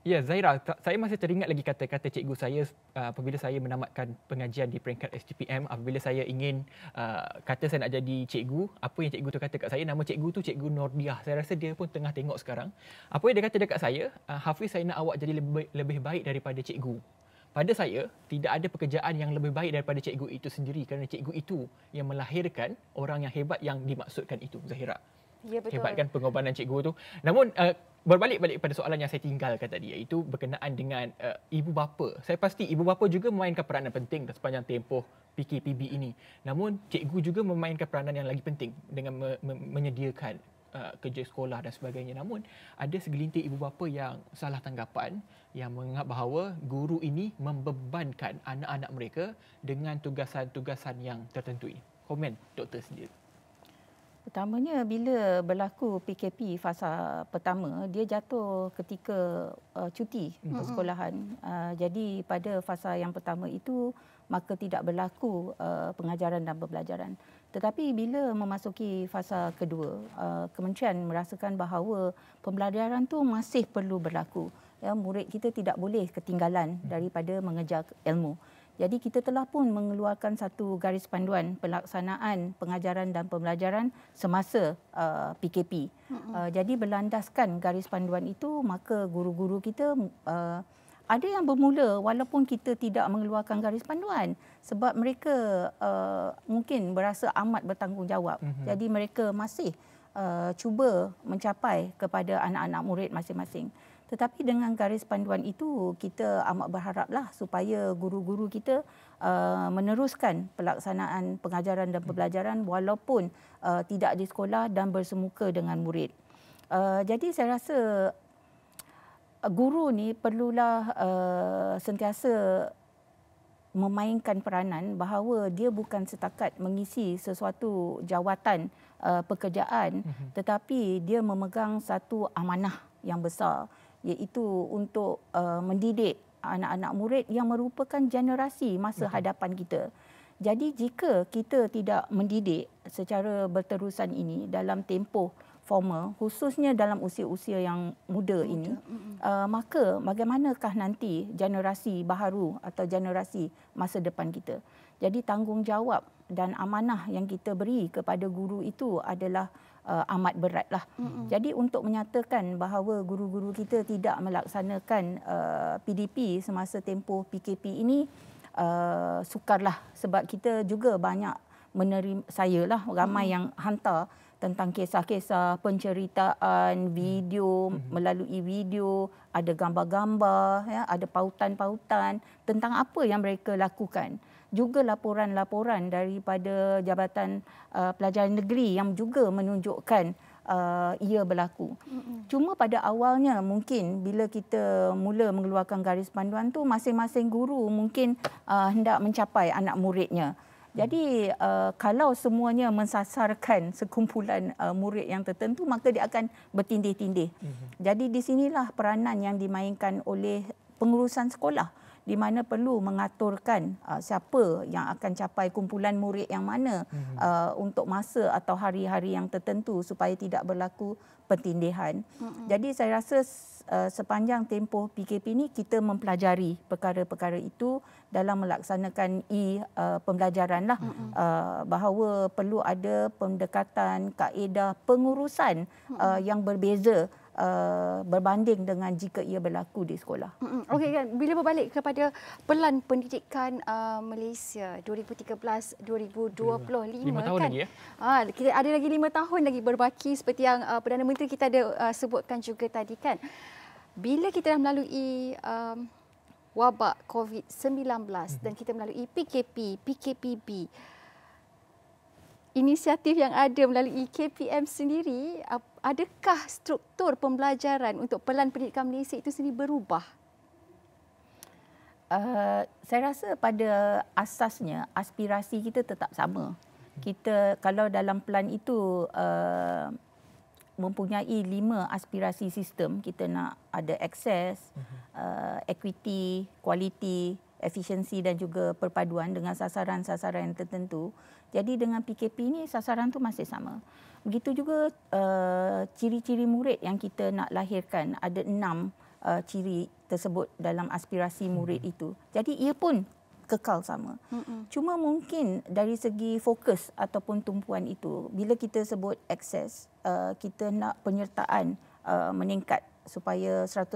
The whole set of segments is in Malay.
Ya, Zaira, saya masih teringat lagi kata-kata cikgu saya uh, apabila saya menamatkan pengajian di peringkat SGPM, apabila saya ingin uh, kata saya nak jadi cikgu, apa yang cikgu tu kata kat saya, nama cikgu tu cikgu Nordiah. Saya rasa dia pun tengah tengok sekarang. Apa yang dia kata dekat saya, uh, Hafiz saya nak awak jadi lebih, baik daripada cikgu. Pada saya, tidak ada pekerjaan yang lebih baik daripada cikgu itu sendiri kerana cikgu itu yang melahirkan orang yang hebat yang dimaksudkan itu, Zahira. Ya, betul. Hebatkan pengorbanan cikgu tu. Namun, uh, berbalik balik pada soalan yang saya tinggalkan tadi iaitu berkenaan dengan uh, ibu bapa. Saya pasti ibu bapa juga memainkan peranan penting dalam sepanjang tempoh PKPB ini. Namun cikgu juga memainkan peranan yang lagi penting dengan me- me- menyediakan uh, kerja sekolah dan sebagainya. Namun ada segelintir ibu bapa yang salah tanggapan yang menganggap bahawa guru ini membebankan anak-anak mereka dengan tugasan-tugasan yang tertentu ini. Komen doktor sendiri. Pertamanya bila berlaku PKP fasa pertama, dia jatuh ketika uh, cuti hmm. hmm. sekolahan. Uh, jadi pada fasa yang pertama itu, maka tidak berlaku uh, pengajaran dan pembelajaran. Tetapi bila memasuki fasa kedua, uh, kementerian merasakan bahawa pembelajaran tu masih perlu berlaku. Ya, murid kita tidak boleh ketinggalan hmm. daripada mengejar ilmu. Jadi kita telah pun mengeluarkan satu garis panduan pelaksanaan pengajaran dan pembelajaran semasa PKP. Uh, uh, jadi berlandaskan garis panduan itu maka guru-guru kita uh, ada yang bermula walaupun kita tidak mengeluarkan garis panduan sebab mereka mungkin berasa amat bertanggungjawab. Mm-hmm. Jadi mereka masih cuba mencapai kepada anak-anak murid masing-masing. Tetapi dengan garis panduan itu kita amat berharaplah supaya guru-guru kita uh, meneruskan pelaksanaan pengajaran dan pembelajaran walaupun uh, tidak di sekolah dan bersemuka dengan murid. Uh, jadi saya rasa uh, guru ni perlulah uh, sentiasa memainkan peranan bahawa dia bukan setakat mengisi sesuatu jawatan uh, pekerjaan mhm. tetapi dia memegang satu amanah yang besar iaitu untuk uh, mendidik anak-anak murid yang merupakan generasi masa Betul. hadapan kita. Jadi jika kita tidak mendidik secara berterusan ini dalam tempoh formal khususnya dalam usia-usia yang muda, muda. ini uh, maka bagaimanakah nanti generasi baharu atau generasi masa depan kita. Jadi tanggungjawab dan amanah yang kita beri kepada guru itu adalah uh, amat berat lah. Mm -hmm. Jadi untuk menyatakan bahawa guru-guru kita tidak melaksanakan uh, PDP semasa tempoh PKP ini uh, lah sebab kita juga banyak menerima saya lah ramai mm -hmm. yang hantar tentang kisah-kisah penceritaan video melalui video ada gambar-gambar ya ada pautan-pautan tentang apa yang mereka lakukan juga laporan-laporan daripada Jabatan uh, Pelajaran Negeri yang juga menunjukkan uh, ia berlaku. Mm-hmm. Cuma pada awalnya mungkin bila kita mula mengeluarkan garis panduan tu masing-masing guru mungkin uh, hendak mencapai anak muridnya. Jadi uh, kalau semuanya mensasarkan sekumpulan uh, murid yang tertentu maka dia akan bertindih-tindih. Mm-hmm. Jadi di sinilah peranan yang dimainkan oleh pengurusan sekolah di mana perlu mengaturkan uh, siapa yang akan capai kumpulan murid yang mana mhm. uh, untuk masa atau hari-hari yang tertentu supaya tidak berlaku pertindihan. Mm-hmm. Jadi saya rasa uh, sepanjang tempoh PKP ini kita mempelajari perkara-perkara itu dalam melaksanakan e uh, pembelajaran lah mm-hmm. uh, bahawa perlu ada pendekatan kaedah pengurusan uh, mm-hmm. yang berbeza Uh, berbanding dengan jika ia berlaku di sekolah. Okey kan bila berbalik kepada pelan pendidikan uh, Malaysia 2013-2025 lima tahun kan. Ya? Ah ya? uh, kita ada lagi lima tahun lagi berbaki seperti yang uh, Perdana Menteri kita ada uh, sebutkan juga tadi kan. Bila kita dah melalui um, wabak COVID-19 hmm dan kita melalui PKP, PKPB inisiatif yang ada melalui KPM sendiri adakah struktur pembelajaran untuk pelan pendidikan Malaysia itu sendiri berubah? Uh, saya rasa pada asasnya aspirasi kita tetap sama. Kita kalau dalam pelan itu uh, mempunyai lima aspirasi sistem kita nak ada akses, uh, mhm. eh, equity, quality, efisiensi dan juga perpaduan dengan sasaran-sasaran tertentu. Jadi dengan PKP ini sasaran tu masih sama. Begitu juga uh, ciri-ciri murid yang kita nak lahirkan ada enam uh, ciri tersebut dalam aspirasi murid itu. Jadi ia pun kekal sama. Cuma mungkin dari segi fokus ataupun tumpuan itu bila kita sebut akses uh, kita nak penyertaan uh, meningkat supaya 100%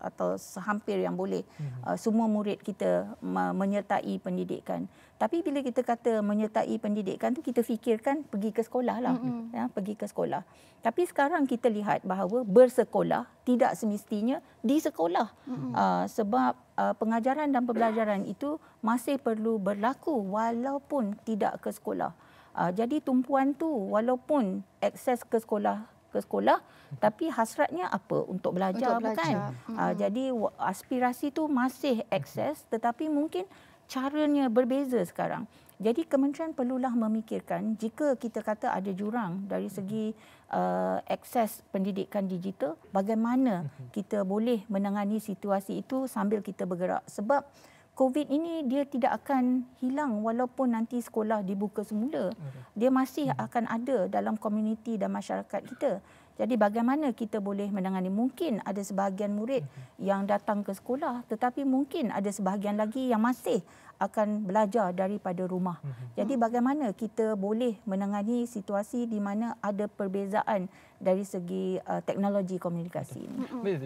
atau hampir yang boleh mhm. uh, semua murid kita menyertai pendidikan. Tapi bila kita kata menyertai pendidikan tu kita fikirkan pergi ke sekolah lah, hmm ya, pergi ke sekolah. Tapi sekarang kita lihat bahawa bersekolah tidak semestinya di sekolah hmm uh, sebab uh, pengajaran dan pembelajaran itu masih perlu berlaku walaupun tidak ke sekolah. Uh, jadi tumpuan tu walaupun akses ke sekolah ke sekolah tapi hasratnya apa untuk belajar, untuk belajar. bukan ah, hmm. jadi aspirasi tu masih akses tetapi mungkin caranya berbeza sekarang jadi kementerian perlulah memikirkan jika kita kata ada jurang dari segi uh, akses pendidikan digital bagaimana hmm. kita boleh menangani situasi itu sambil kita bergerak sebab uh, COVID ini dia tidak akan hilang walaupun nanti sekolah dibuka semula. Dia masih hmm. akan ada dalam komuniti dan masyarakat kita. Jadi bagaimana kita boleh menangani? Mungkin ada sebahagian murid yang datang ke sekolah tetapi mungkin ada sebahagian lagi yang masih akan belajar daripada rumah. Mhm. Jadi bagaimana kita boleh menangani situasi di mana ada perbezaan dari segi uh, teknologi komunikasi ini.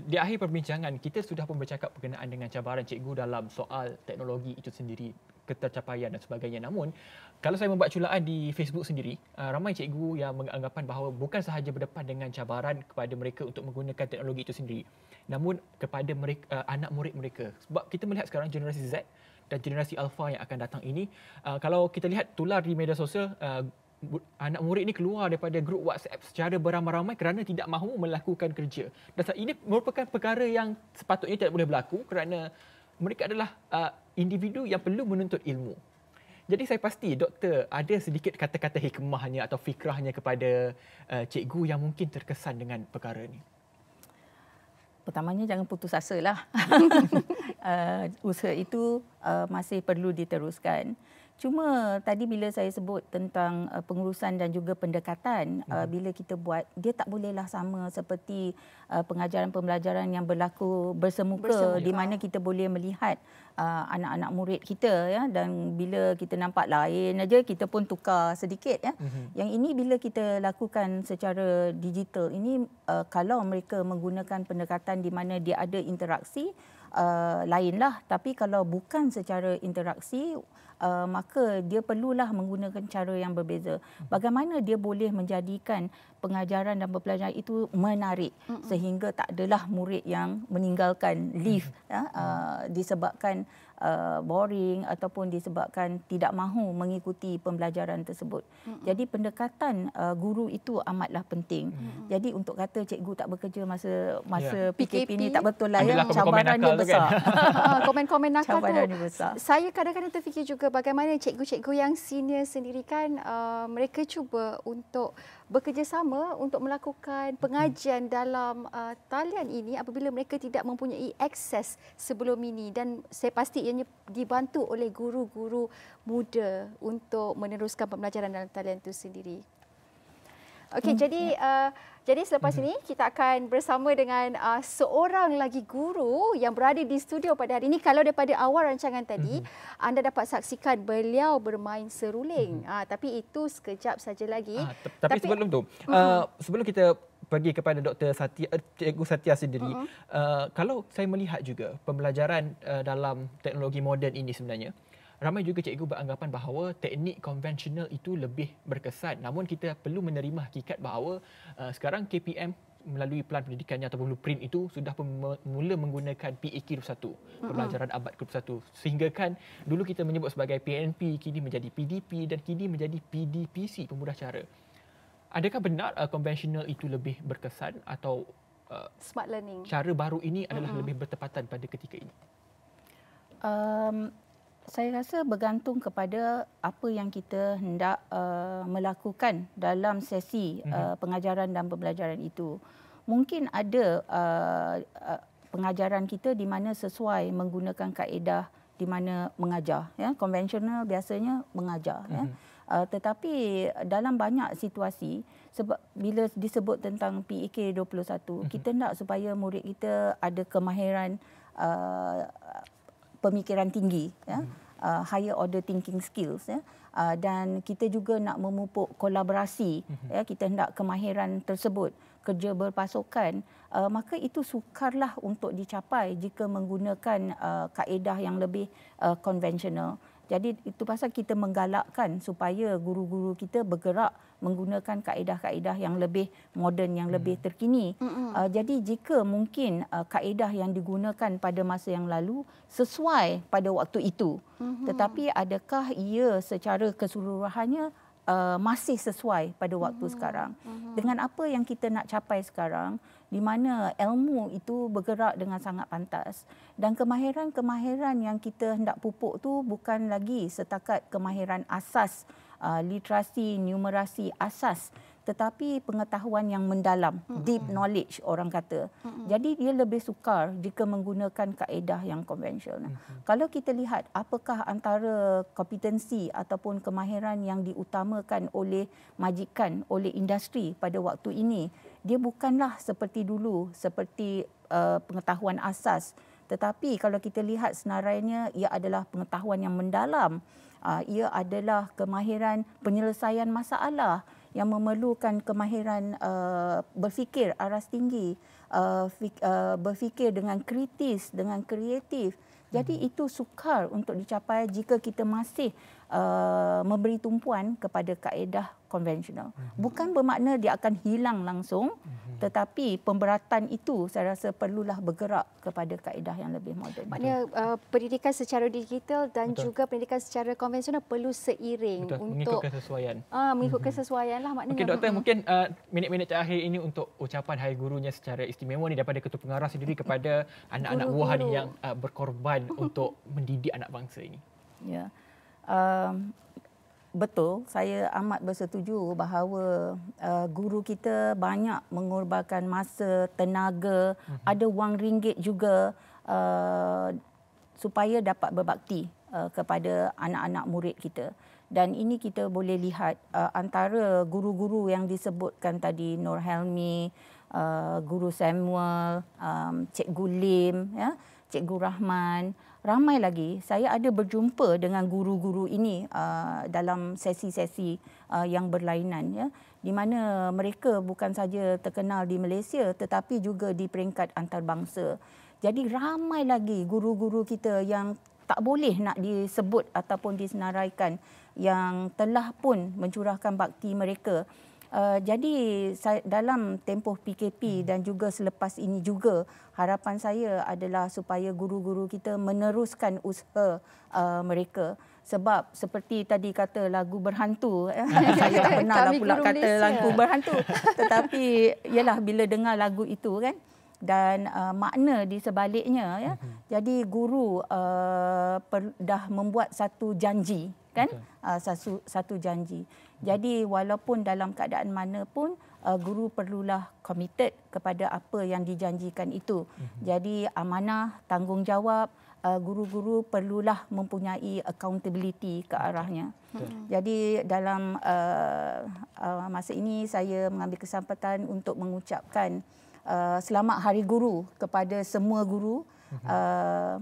Di akhir perbincangan, kita sudah pun bercakap berkenaan dengan cabaran cikgu dalam soal teknologi itu sendiri ketercapaian dan sebagainya. Namun, kalau saya membuat culaan di Facebook sendiri, ah, ramai cikgu yang menganggapan bahawa bukan sahaja berdepan dengan cabaran kepada mereka untuk menggunakan teknologi itu sendiri, namun kepada mereka, ah, anak murid mereka. Sebab kita melihat sekarang generasi Z dan generasi Alpha yang akan datang ini, ah, kalau kita lihat tular di media sosial, anak murid ini keluar daripada grup WhatsApp secara beramai-ramai kerana tidak mahu melakukan kerja. Dan ini merupakan perkara yang sepatutnya tidak boleh berlaku kerana mereka adalah uh, individu yang perlu menuntut ilmu. Jadi saya pasti doktor ada sedikit kata-kata hikmahnya atau fikrahnya kepada uh, cikgu yang mungkin terkesan dengan perkara ini. Pertamanya jangan putus asa lah. uh, eh, usaha itu uh, masih perlu diteruskan. Cuma tadi bila saya sebut tentang uh, pengurusan dan juga pendekatan uh, hmm. uh, bila kita buat dia tak bolehlah sama seperti uh, pengajaran pembelajaran yang berlaku bersemuka, bersemuka. di mana kita boleh melihat uh, anak-anak murid kita ya dan bila kita nampak lain aja kita pun tukar sedikit ya. Hmm. Yang ini bila kita lakukan secara digital ini uh, kalau mereka menggunakan pendekatan di mana dia ada interaksi Uh, lainlah tapi kalau bukan secara interaksi uh, maka dia perlulah menggunakan cara yang berbeza. Hmm. Bagaimana dia boleh menjadikan pengajaran dan pembelajaran itu menarik mm-hmm. sehingga tak adalah murid yang meninggalkan leave mm-hmm. ya, uh, disebabkan uh, boring ataupun disebabkan tidak mahu mengikuti pembelajaran tersebut. Mm-hmm. Jadi pendekatan uh, guru itu amatlah penting. Mm-hmm. Jadi untuk kata cikgu tak bekerja masa ya. masa yeah. PKP, PKP ni tak betul lah ya cabaran dia kan? besar. Ha, ha, komen-komen nakal cabaran tu. Saya kadang-kadang terfikir juga bagaimana cikgu-cikgu yang senior sendiri kan uh, mereka cuba untuk bekerjasama untuk melakukan hmm. pengajian dalam uh, talian ini apabila mereka tidak mempunyai akses sebelum ini dan saya pasti ianya dibantu oleh guru-guru muda untuk meneruskan pembelajaran dalam talian itu sendiri. Okey, hmm. jadi uh, jadi selepas hmm. ini kita akan bersama dengan uh, seorang lagi guru yang berada di studio pada hari ini. Kalau daripada awal rancangan tadi, hmm. anda dapat saksikan beliau bermain seruling. Hmm. Uh, tapi itu sekejap saja lagi. Uh, tapi sebelum tu, uh, sebelum kita pergi kepada Dr. Satya, Cikgu Satya sendiri, uh-huh. uh, kalau saya melihat juga pembelajaran uh, dalam teknologi moden ini sebenarnya, uh, ramai juga cikgu beranggapan bahawa teknik konvensional itu lebih berkesan namun kita perlu menerima hakikat bahawa uh, sekarang KPM melalui pelan pendidikannya ataupun blueprint itu sudah mula menggunakan PAK 21 mm-hmm. pembelajaran abad ke-21 sehingga kan dulu kita menyebut sebagai PNP kini menjadi PDP dan kini menjadi PDPC pemudah cara adakah benar uh, konvensional itu lebih berkesan atau uh, smart learning cara baru ini adalah mm-hmm. lebih bertepatan pada ketika ini um saya rasa bergantung kepada apa yang kita hendak uh, melakukan dalam sesi mhm. uh, pengajaran dan pembelajaran itu. Mungkin ada uh, uh, pengajaran kita di mana sesuai menggunakan kaedah di mana mengajar. Ya. Konvensional biasanya mengajar. Ya. Mhm. Uh, tetapi dalam banyak situasi, sebab bila disebut tentang PEK 21, mhm. kita nak supaya murid kita ada kemahiran uh, pemikiran tinggi ya hmm. uh, higher order thinking skills ya uh, dan kita juga nak memupuk kolaborasi hmm. ya kita hendak kemahiran tersebut kerja berpasukan uh, maka itu sukarlah untuk dicapai jika menggunakan uh, kaedah yang lebih uh, jadi itu pasal kita menggalakkan supaya guru-guru kita bergerak menggunakan kaedah-kaedah yang lebih moden, yang lebih hmm. terkini. Uh, jadi jika mungkin uh, kaedah yang digunakan pada masa yang lalu sesuai pada waktu itu, tetapi adakah ia secara keseluruhannya uh, masih sesuai pada waktu sekarang? Dengan apa yang kita nak capai sekarang, di mana ilmu itu bergerak dengan sangat pantas dan kemahiran-kemahiran yang kita hendak pupuk tu bukan lagi setakat kemahiran asas uh, literasi numerasi asas tetapi pengetahuan yang mendalam mm-hmm. deep knowledge orang kata mm-hmm. jadi dia lebih sukar jika menggunakan kaedah yang konvensional mm-hmm. kalau kita lihat apakah antara kompetensi ataupun kemahiran yang diutamakan oleh majikan oleh industri pada waktu ini dia bukanlah seperti dulu seperti uh, pengetahuan asas tetapi kalau kita lihat senarainya, ia adalah pengetahuan yang mendalam uh, ia adalah kemahiran penyelesaian masalah yang memerlukan kemahiran uh, berfikir aras tinggi uh, fik, uh, berfikir dengan kritis dengan kreatif jadi hmm. itu sukar untuk dicapai jika kita masih Uh, memberi tumpuan kepada kaedah konvensional. Mhm. Bukan bermakna dia akan hilang langsung, mhm. tetapi pemberatan itu saya rasa perlulah bergerak kepada kaedah yang lebih moden. Maknanya uh, pendidikan secara digital dan Betul. juga pendidikan secara konvensional perlu seiring Betul. untuk mengikut kesesuaian. Ah, uh, mengikut kesesuaianlah mhm. maknanya. Okey doktor, mungkin uh, minit-minit terakhir ini untuk ucapan hari gurunya secara istimewa ni daripada ketua pengarah sendiri kepada anak-anak buah ni yang uh, berkorban untuk mendidik anak bangsa ini. Ya. Yeah um, betul saya amat bersetuju bahawa uh, guru kita banyak mengorbankan masa, tenaga, mm-hmm. ada wang ringgit juga uh, supaya dapat berbakti uh, kepada anak-anak murid kita. Dan ini kita boleh lihat uh, antara guru-guru yang disebutkan tadi Nur Helmi, uh, Guru Samuel, um, Cikgu Lim, ya, Cikgu Rahman, ramai lagi saya ada berjumpa dengan guru-guru ini uh, dalam sesi-sesi uh, yang berlainan ya di mana mereka bukan saja terkenal di Malaysia tetapi juga di peringkat antarabangsa. Jadi ramai lagi guru-guru kita yang tak boleh nak disebut ataupun disenaraikan yang telah pun mencurahkan bakti mereka Uh, jadi saya, dalam tempoh PKP hmm. dan juga selepas ini juga harapan saya adalah supaya guru-guru kita meneruskan usaha uh, mereka sebab seperti tadi kata lagu berhantu eh, saya tak pernah lah pula kata lagu berhantu tetapi ialah bila dengar lagu itu kan dan uh, makna di sebaliknya ya hmm jadi guru uh, per, dah membuat satu janji kan uh, satu satu janji jadi walaupun dalam keadaan mana pun uh, guru perlulah committed kepada apa yang dijanjikan itu. Mm-hmm. Jadi amanah, tanggungjawab uh, guru-guru perlulah mempunyai accountability ke arahnya. Mm-hmm. Jadi dalam uh, uh, masa ini saya mengambil kesempatan untuk mengucapkan uh, selamat hari guru kepada semua guru. Mm-hmm. Uh,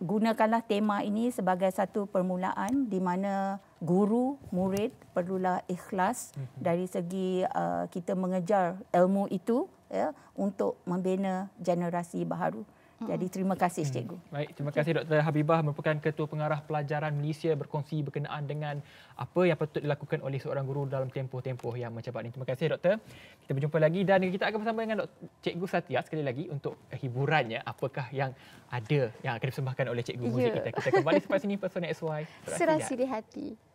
gunakanlah tema ini sebagai satu permulaan di mana guru murid perlulah ikhlas mm-hmm. dari segi uh, kita mengejar ilmu itu ya untuk membina generasi baru. Mhm. Jadi terima kasih hmm. cikgu. Mm. Baik, terima kasih Dr. Habibah merupakan ketua pengarah pelajaran Malaysia berkongsi berkenaan dengan apa yang patut dilakukan oleh seorang guru dalam tempoh-tempoh yang mencabar ini. Terima kasih doktor. Kita berjumpa lagi dan kita akan bersama dengan cikgu Satya sekali lagi untuk hiburannya apakah yang ada yang akan disembahkan oleh cikgu yeah. muzik ya. kita. Kita kembali sempat sini Person SY. Serasi di hati.